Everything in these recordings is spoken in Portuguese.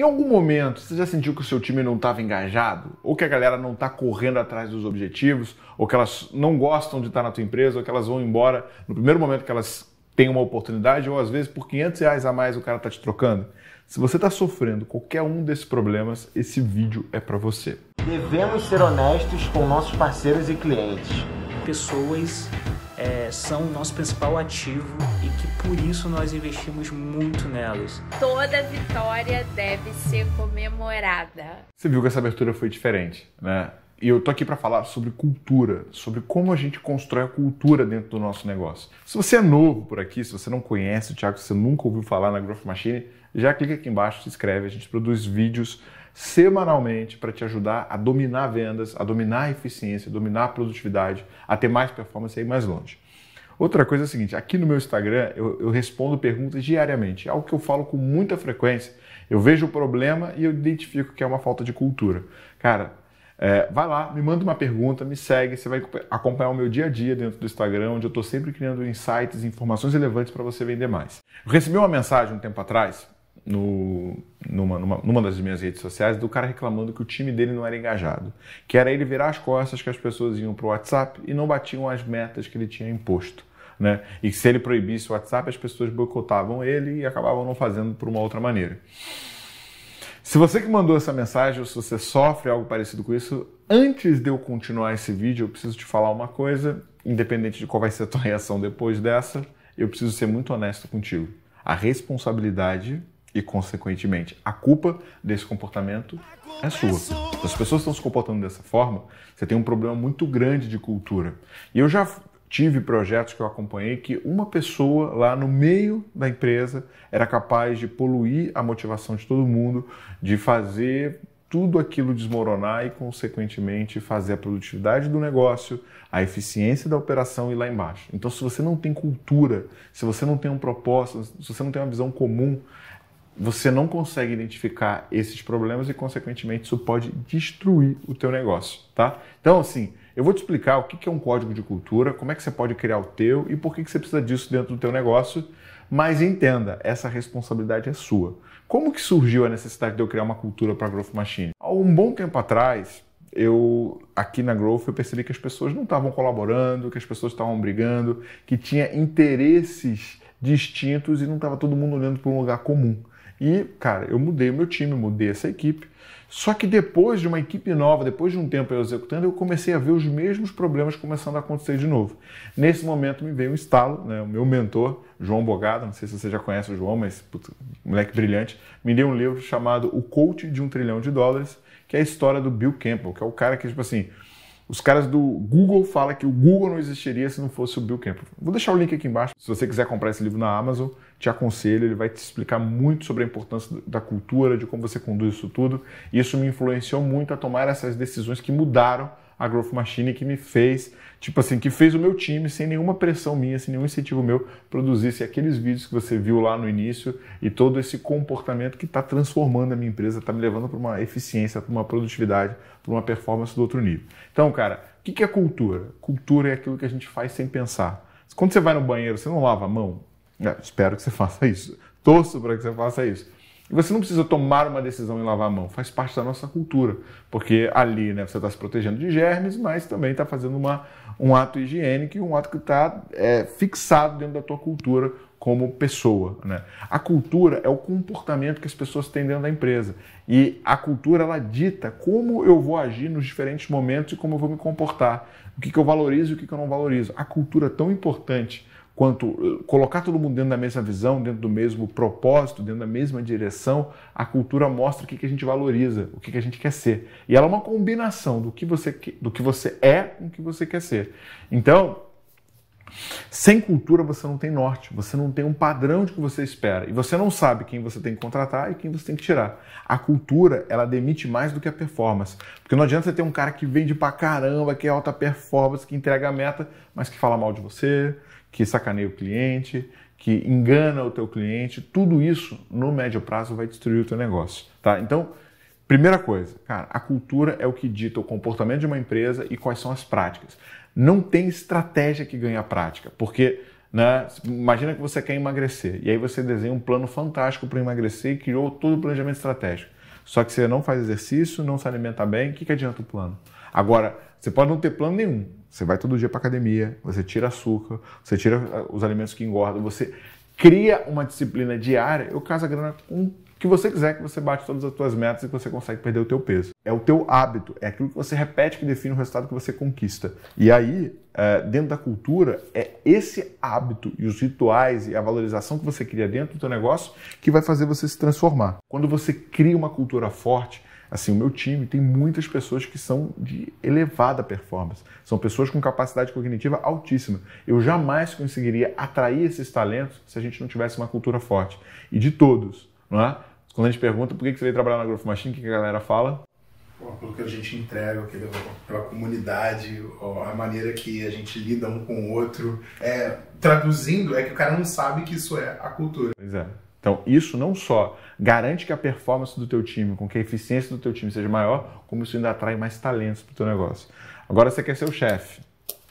Em algum momento, você já sentiu que o seu time não estava engajado? Ou que a galera não está correndo atrás dos objetivos? Ou que elas não gostam de estar na tua empresa? Ou que elas vão embora no primeiro momento que elas têm uma oportunidade? Ou às vezes por 500 reais a mais o cara está te trocando? Se você está sofrendo qualquer um desses problemas, esse vídeo é para você. Devemos ser honestos com nossos parceiros e clientes. Pessoas é, são o nosso principal ativo e que por isso nós investimos muito nelas. Toda vitória deve ser comemorada. Você viu que essa abertura foi diferente, né? E eu tô aqui para falar sobre cultura, sobre como a gente constrói a cultura dentro do nosso negócio. Se você é novo por aqui, se você não conhece o Thiago, se você nunca ouviu falar na Growth Machine, já clica aqui embaixo, se inscreve, a gente produz vídeos semanalmente para te ajudar a dominar vendas, a dominar a eficiência, a dominar a produtividade, a ter mais performance e ir mais longe. Outra coisa é a seguinte: aqui no meu Instagram eu, eu respondo perguntas diariamente, é algo que eu falo com muita frequência. Eu vejo o problema e eu identifico que é uma falta de cultura. Cara, é, vai lá, me manda uma pergunta, me segue, você vai acompanhar o meu dia a dia dentro do Instagram, onde eu estou sempre criando insights, informações relevantes para você vender mais. Eu recebi uma mensagem um tempo atrás no, numa, numa, numa, das minhas redes sociais do cara reclamando que o time dele não era engajado. Que era ele virar as costas que as pessoas iam para o WhatsApp e não batiam as metas que ele tinha imposto. Né? E que se ele proibisse o WhatsApp, as pessoas boicotavam ele e acabavam não fazendo por uma outra maneira. Se você que mandou essa mensagem ou se você sofre algo parecido com isso, antes de eu continuar esse vídeo, eu preciso te falar uma coisa, independente de qual vai ser a tua reação depois dessa, eu preciso ser muito honesto contigo. A responsabilidade e, consequentemente, a culpa desse comportamento é sua. Se as pessoas estão se comportando dessa forma, você tem um problema muito grande de cultura. E eu já tive projetos que eu acompanhei que uma pessoa lá no meio da empresa era capaz de poluir a motivação de todo mundo, de fazer tudo aquilo desmoronar e, consequentemente, fazer a produtividade do negócio, a eficiência da operação ir lá embaixo. Então, se você não tem cultura, se você não tem um propósito, se você não tem uma visão comum, você não consegue identificar esses problemas e, consequentemente, isso pode destruir o teu negócio, tá? Então, assim, eu vou te explicar o que é um código de cultura, como é que você pode criar o teu e por que você precisa disso dentro do teu negócio, mas entenda, essa responsabilidade é sua. Como que surgiu a necessidade de eu criar uma cultura para a Growth Machine? Há um bom tempo atrás, eu aqui na Growth eu percebi que as pessoas não estavam colaborando, que as pessoas estavam brigando, que tinha interesses distintos e não estava todo mundo olhando para um lugar comum. E, cara, eu mudei o meu time, mudei essa equipe. Só que depois de uma equipe nova, depois de um tempo eu executando, eu comecei a ver os mesmos problemas começando a acontecer de novo. Nesse momento me veio um estalo, né? o meu mentor, João Bogada, não sei se você já conhece o João, mas puto, moleque brilhante, me deu um livro chamado O Coach de um Trilhão de Dólares, que é a história do Bill Campbell, que é o cara que, tipo assim, os caras do Google falam que o Google não existiria se não fosse o Bill Campbell. Vou deixar o link aqui embaixo. Se você quiser comprar esse livro na Amazon, te aconselho. Ele vai te explicar muito sobre a importância da cultura, de como você conduz isso tudo. E isso me influenciou muito a tomar essas decisões que mudaram a Growth Machine que me fez, tipo assim, que fez o meu time, sem nenhuma pressão minha, sem nenhum incentivo meu, produzisse aqueles vídeos que você viu lá no início e todo esse comportamento que está transformando a minha empresa, está me levando para uma eficiência, para uma produtividade, para uma performance do outro nível. Então, cara, o que é cultura? Cultura é aquilo que a gente faz sem pensar. Quando você vai no banheiro, você não lava a mão? É, espero que você faça isso. Torço para que você faça isso. Você não precisa tomar uma decisão e lavar a mão, faz parte da nossa cultura, porque ali né, você está se protegendo de germes, mas também está fazendo uma, um ato higiênico e um ato que está é, fixado dentro da tua cultura como pessoa. Né? A cultura é o comportamento que as pessoas têm dentro da empresa e a cultura ela dita como eu vou agir nos diferentes momentos e como eu vou me comportar, o que, que eu valorizo e o que, que eu não valorizo. A cultura é tão importante quanto eh, colocar todo mundo dentro da mesma visão, dentro do mesmo propósito, dentro da mesma direção, a cultura mostra o que, a gente valoriza, o que, que a gente quer ser. E ela é uma combinação do que você, do que você é com o que você quer ser. Então, sem cultura você não tem norte, você não tem um padrão de que você espera e você não sabe quem você tem que contratar e quem você tem que tirar. A cultura, ela demite mais do que a performance, porque não adianta você ter um cara que vende pra caramba, que é alta performance, que entrega a meta, mas que fala mal de você, que sacaneia o cliente, que engana o teu cliente, tudo isso no médio prazo vai destruir o teu negócio, tá? Então, primeira coisa, cara, a cultura é o que dita o comportamento de uma empresa e quais são as práticas. Não tem estratégia que ganha prática, porque né, imagina que você quer emagrecer e aí você desenha um plano fantástico para emagrecer e criou todo o planejamento estratégico. Só que você não faz exercício, não se alimenta bem, o que, que adianta o plano? Agora, você pode não ter plano nenhum. Você vai todo dia para academia, você tira açúcar, você tira ah, os alimentos que engordam, você cria uma disciplina diária, eu caso a grana com que você quiser, que você bate todas as suas metas e que você consegue perder o teu peso. É o teu hábito, é aquilo que você repete que define o resultado que você conquista. E aí, é, dentro da cultura, é esse hábito e os rituais e a valorização que você cria dentro do teu negócio que vai fazer você se transformar. Quando você cria uma cultura forte, Assim, o meu time tem muitas pessoas que são de elevada performance, são pessoas com capacidade cognitiva altíssima. Eu jamais conseguiria atrair esses talentos se a gente não tivesse uma cultura forte. E de todos, não é? Quando a gente pergunta por que você veio trabalhar na Growth Machine, o que a galera fala? pelo que a gente entrega, pela comunidade, a maneira que a gente lida um com o outro. É, traduzindo, é que o cara não sabe que isso é a cultura. Pois é. Então, isso não só garante que a performance do teu time, com que a eficiência do teu time seja maior, como isso ainda atrai mais talentos para o teu negócio. Agora você quer ser o chefe,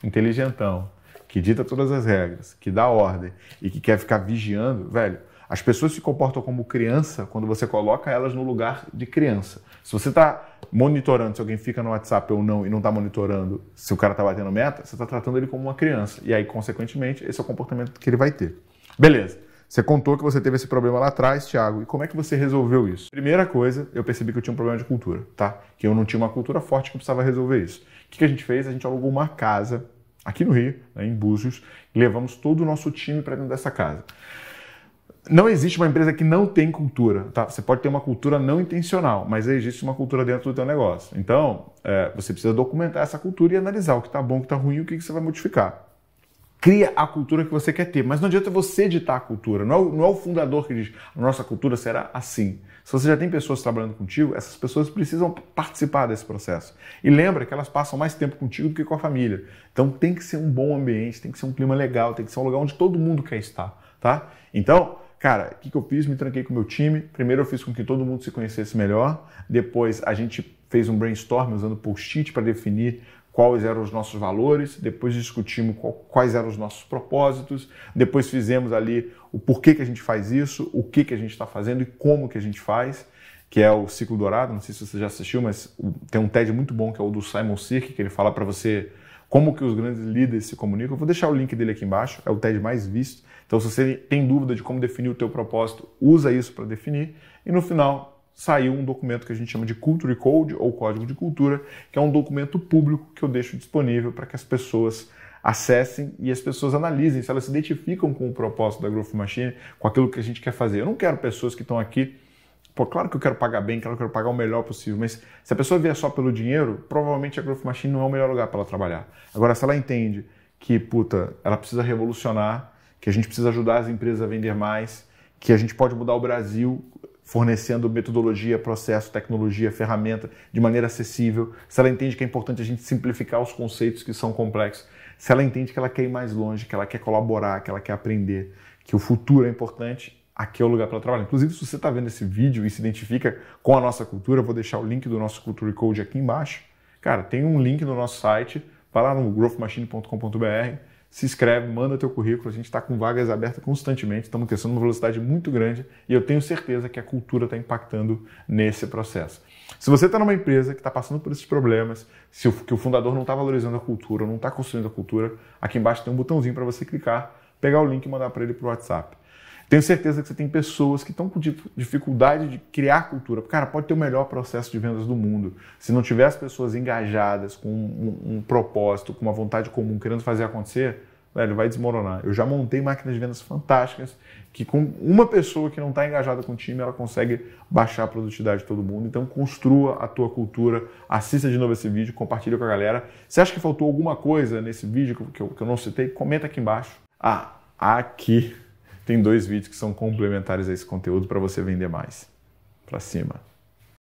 inteligentão, que dita todas as regras, que dá ordem e que quer ficar vigiando, velho, as pessoas se comportam como criança quando você coloca elas no lugar de criança. Se você está monitorando se alguém fica no WhatsApp ou não e não está monitorando se o cara está batendo meta, você está tratando ele como uma criança. E aí, consequentemente, esse é o comportamento que ele vai ter. Beleza. Você contou que você teve esse problema lá atrás, Thiago. E como é que você resolveu isso? Primeira coisa, eu percebi que eu tinha um problema de cultura, tá? Que eu não tinha uma cultura forte que eu precisava resolver isso. O que a gente fez? A gente alugou uma casa aqui no Rio, né, em Búzios, e levamos todo o nosso time para dentro dessa casa. Não existe uma empresa que não tem cultura, tá? Você pode ter uma cultura não intencional, mas existe uma cultura dentro do teu negócio. Então, é, você precisa documentar essa cultura e analisar o que está bom, o que está ruim, o que, que você vai modificar cria a cultura que você quer ter. Mas não adianta você editar a cultura. Não é, o, não é o fundador que diz, a nossa cultura será assim. Se você já tem pessoas trabalhando contigo, essas pessoas precisam participar desse processo. E lembra que elas passam mais tempo contigo do que com a família. Então tem que ser um bom ambiente, tem que ser um clima legal, tem que ser um lugar onde todo mundo quer estar, tá? Então, cara, o que, que eu fiz? Me tranquei com o meu time. Primeiro eu fiz com que todo mundo se conhecesse melhor. Depois a gente fez um brainstorm usando post-it para definir quais eram os nossos valores, depois discutimos quais eram os nossos propósitos, depois fizemos ali o porquê que a gente faz isso, o que que a gente está fazendo e como que a gente faz, que é o ciclo dourado. Não sei se você já assistiu, mas tem um TED muito bom que é o do Simon Sinek que ele fala para você como que os grandes líderes se comunicam. Eu vou deixar o link dele aqui embaixo, é o TED mais visto. Então, se você tem dúvida de como definir o teu propósito, usa isso para definir. E no final, saiu um documento que a gente chama de Culture Code ou Código de Cultura, que é um documento público que eu deixo disponível para que as pessoas acessem e as pessoas analisem se elas se identificam com o propósito da Growth Machine, com aquilo que a gente quer fazer. Eu não quero pessoas que estão aqui Pô, claro que eu quero pagar bem, claro que eu quero pagar o melhor possível, mas se a pessoa vier só pelo dinheiro, provavelmente a Growth Machine não é o melhor lugar para ela trabalhar. Agora, se ela entende que, puta, ela precisa revolucionar, que a gente precisa ajudar as empresas a vender mais, que a gente pode mudar o Brasil fornecendo metodologia, processo, tecnologia, ferramenta de maneira acessível, se ela entende que é importante a gente simplificar os conceitos que são complexos, se ela entende que ela quer ir mais longe, que ela quer colaborar, que ela quer aprender, que o futuro é importante, aqui é o lugar para trabalhar. Inclusive, se você está vendo esse vídeo e se identifica com a nossa cultura, vou deixar o link do nosso Culture Code aqui embaixo. Cara, tem um link no nosso site, vai lá no growthmachine.com.br se inscreve, manda teu currículo, a gente está com vagas abertas constantemente, estamos crescendo uma velocidade muito grande e eu tenho certeza que a cultura está impactando nesse processo. Se você está numa empresa que está passando por esses problemas, se o, que o fundador não está valorizando a cultura, não está construindo a cultura, aqui embaixo tem um botãozinho para você clicar, pegar o link e mandar para ele para o WhatsApp. Tenho certeza que você tem pessoas que estão com dificuldade de criar cultura. Cara, pode ter o melhor processo de vendas do mundo. Se não tiver as pessoas engajadas, com um, um propósito, com uma vontade comum, querendo fazer acontecer, velho, vai desmoronar. Eu já montei máquinas de vendas fantásticas que com uma pessoa que não está engajada com o time, ela consegue baixar a produtividade de todo mundo. Então, construa a tua cultura, assista de novo esse vídeo, compartilha com a galera. Se acha que faltou alguma coisa nesse vídeo que eu, que eu não citei, comenta aqui embaixo. Ah, aqui tem dois vídeos que são complementares a esse conteúdo para você vender mais. Para cima.